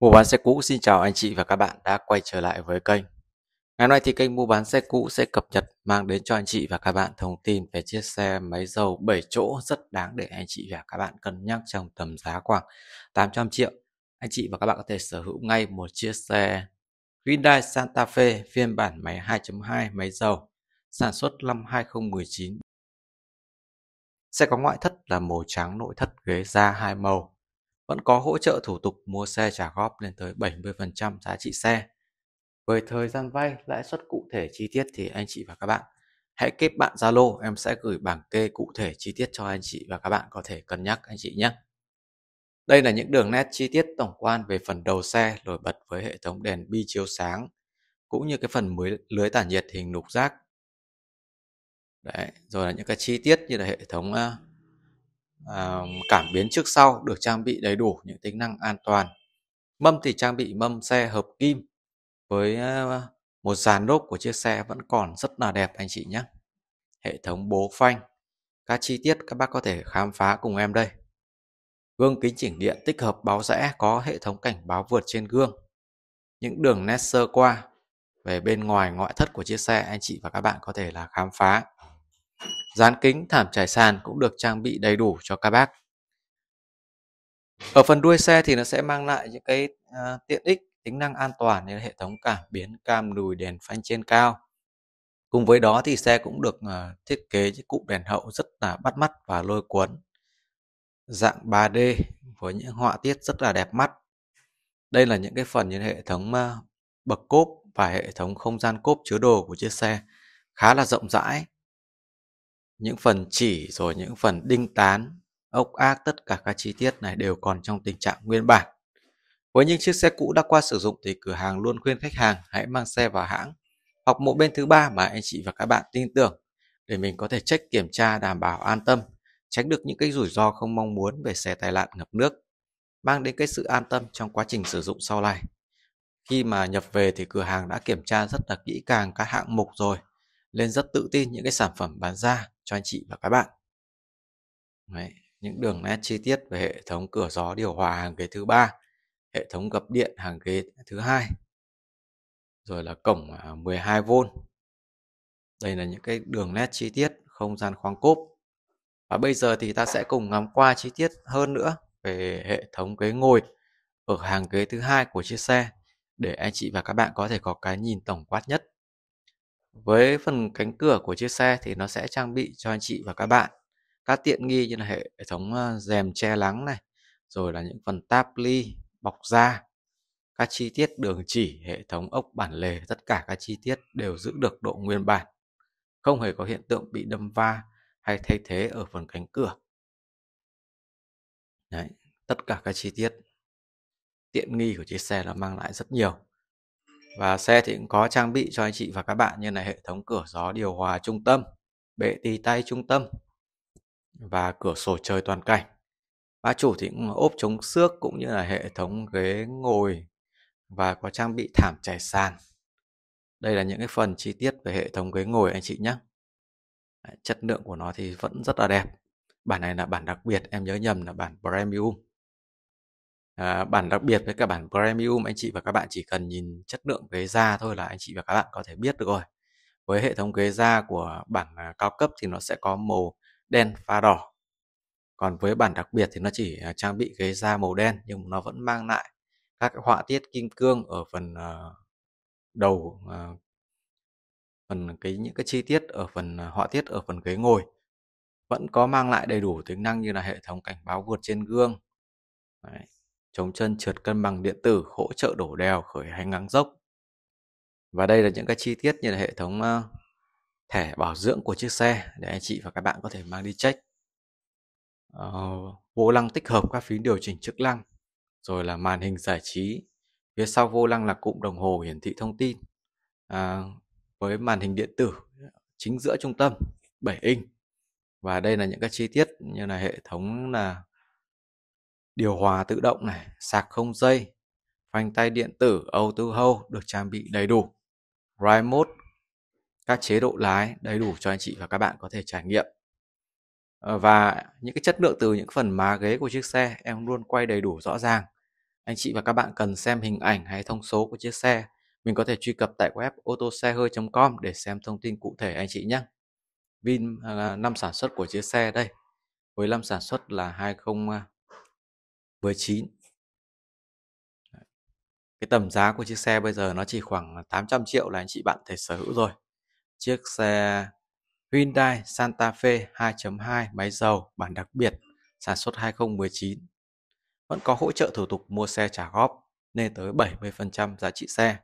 Mua bán xe cũ xin chào anh chị và các bạn đã quay trở lại với kênh. Ngày hôm nay thì kênh mua bán xe cũ sẽ cập nhật mang đến cho anh chị và các bạn thông tin về chiếc xe máy dầu 7 chỗ rất đáng để anh chị và các bạn cân nhắc trong tầm giá khoảng 800 triệu. Anh chị và các bạn có thể sở hữu ngay một chiếc xe Hyundai Santa Fe phiên bản máy 2.2 máy dầu sản xuất năm 2019. Xe có ngoại thất là màu trắng nội thất ghế da hai màu vẫn có hỗ trợ thủ tục mua xe trả góp lên tới 70% giá trị xe. về thời gian vay, lãi suất cụ thể chi tiết thì anh chị và các bạn hãy kết bạn Zalo, em sẽ gửi bảng kê cụ thể chi tiết cho anh chị và các bạn có thể cân nhắc anh chị nhé. Đây là những đường nét chi tiết tổng quan về phần đầu xe nổi bật với hệ thống đèn bi chiếu sáng cũng như cái phần lưới tản nhiệt hình lục giác. Đấy, rồi là những cái chi tiết như là hệ thống cảm biến trước sau được trang bị đầy đủ những tính năng an toàn. Mâm thì trang bị mâm xe hợp kim với một dàn lốp của chiếc xe vẫn còn rất là đẹp anh chị nhé. Hệ thống bố phanh, các chi tiết các bác có thể khám phá cùng em đây. Gương kính chỉnh điện tích hợp báo rẽ có hệ thống cảnh báo vượt trên gương. Những đường nét sơ qua về bên ngoài ngoại thất của chiếc xe anh chị và các bạn có thể là khám phá dán kính thảm trải sàn cũng được trang bị đầy đủ cho các bác. Ở phần đuôi xe thì nó sẽ mang lại những cái uh, tiện ích, tính năng an toàn như hệ thống cảm biến cam lùi đèn phanh trên cao. Cùng với đó thì xe cũng được uh, thiết kế những cụm đèn hậu rất là bắt mắt và lôi cuốn. Dạng 3D với những họa tiết rất là đẹp mắt. Đây là những cái phần như hệ thống uh, bậc cốp và hệ thống không gian cốp chứa đồ của chiếc xe khá là rộng rãi những phần chỉ rồi những phần đinh tán, ốc ác tất cả các chi tiết này đều còn trong tình trạng nguyên bản. Với những chiếc xe cũ đã qua sử dụng thì cửa hàng luôn khuyên khách hàng hãy mang xe vào hãng hoặc một bên thứ ba mà anh chị và các bạn tin tưởng để mình có thể check kiểm tra đảm bảo an tâm, tránh được những cái rủi ro không mong muốn về xe tai nạn ngập nước, mang đến cái sự an tâm trong quá trình sử dụng sau này. Khi mà nhập về thì cửa hàng đã kiểm tra rất là kỹ càng các hạng mục rồi, nên rất tự tin những cái sản phẩm bán ra cho anh chị và các bạn Đấy, những đường nét chi tiết về hệ thống cửa gió điều hòa hàng ghế thứ ba hệ thống gập điện hàng ghế thứ hai rồi là cổng 12V à, đây là những cái đường nét chi tiết không gian khoang cốp và bây giờ thì ta sẽ cùng ngắm qua chi tiết hơn nữa về hệ thống ghế ngồi ở hàng ghế thứ hai của chiếc xe để anh chị và các bạn có thể có cái nhìn tổng quát nhất với phần cánh cửa của chiếc xe thì nó sẽ trang bị cho anh chị và các bạn các tiện nghi như là hệ thống ờ, rèm che nắng này rồi là những phần táp ly bọc da các chi tiết đường chỉ hệ thống ốc bản lề tất cả các chi tiết đều giữ được độ nguyên bản không hề có hiện tượng bị đâm va hay thay thế ở phần cánh cửa Đấy, tất cả các chi tiết tiện nghi của chiếc xe nó mang lại rất nhiều và xe thì cũng có trang bị cho anh chị và các bạn như là hệ thống cửa gió điều hòa trung tâm bệ tì tay trung tâm và cửa sổ trời toàn cảnh ba chủ thì cũng ốp chống xước cũng như là hệ thống ghế ngồi và có trang bị thảm trải sàn đây là những cái phần chi tiết về hệ thống ghế ngồi anh chị nhé chất lượng của nó thì vẫn rất là đẹp bản này là bản đặc biệt em nhớ nhầm là bản premium À, bản đặc biệt với cả bản premium anh chị và các bạn chỉ cần nhìn chất lượng ghế da thôi là anh chị và các bạn có thể biết được rồi với hệ thống ghế da của bản à, cao cấp thì nó sẽ có màu đen pha đỏ còn với bản đặc biệt thì nó chỉ à, trang bị ghế da màu đen nhưng nó vẫn mang lại các họa tiết kim cương ở phần đầu phần cái những cái chi tiết ở phần họa tiết ở phần ghế ngồi vẫn có mang lại đầy đủ tính năng như là hệ thống cảnh báo vượt trên gương Đấy chống chân trượt cân bằng điện tử hỗ trợ đổ đèo khởi hành ngang dốc và đây là những cái chi tiết như là hệ thống thẻ bảo dưỡng của chiếc xe để anh chị và các bạn có thể mang đi check ờ, vô lăng tích hợp các phím điều chỉnh chức năng rồi là màn hình giải trí phía sau vô lăng là cụm đồng hồ hiển thị thông tin à, với màn hình điện tử chính giữa trung tâm 7 inch và đây là những các chi tiết như là hệ thống là điều hòa tự động này, sạc không dây, phanh tay điện tử, auto hold được trang bị đầy đủ. Ride mode, các chế độ lái đầy đủ cho anh chị và các bạn có thể trải nghiệm. Ờ, và những cái chất lượng từ những phần má ghế của chiếc xe em luôn quay đầy đủ rõ ràng. Anh chị và các bạn cần xem hình ảnh hay thông số của chiếc xe, mình có thể truy cập tại web otoxehơi.com để xem thông tin cụ thể anh chị nhé. Vin à, năm sản xuất của chiếc xe đây với năm sản xuất là 20 với 9 cái tầm giá của chiếc xe bây giờ nó chỉ khoảng 800 triệu là anh chị bạn thể sở hữu rồi chiếc xe Hyundai Santa Fe 2.2 máy dầu bản đặc biệt sản xuất 2019 vẫn có hỗ trợ thủ tục mua xe trả góp lên tới 70% giá trị xe.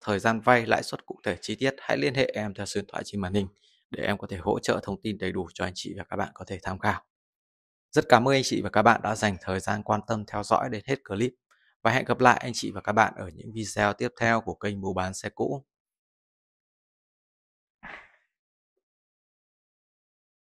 Thời gian vay, lãi suất cụ thể chi tiết hãy liên hệ em theo số điện thoại trên màn hình để em có thể hỗ trợ thông tin đầy đủ cho anh chị và các bạn có thể tham khảo. Rất cảm ơn anh chị và các bạn đã dành thời gian quan tâm theo dõi đến hết clip và hẹn gặp lại anh chị và các bạn ở những video tiếp theo của kênh mua bán xe cũ.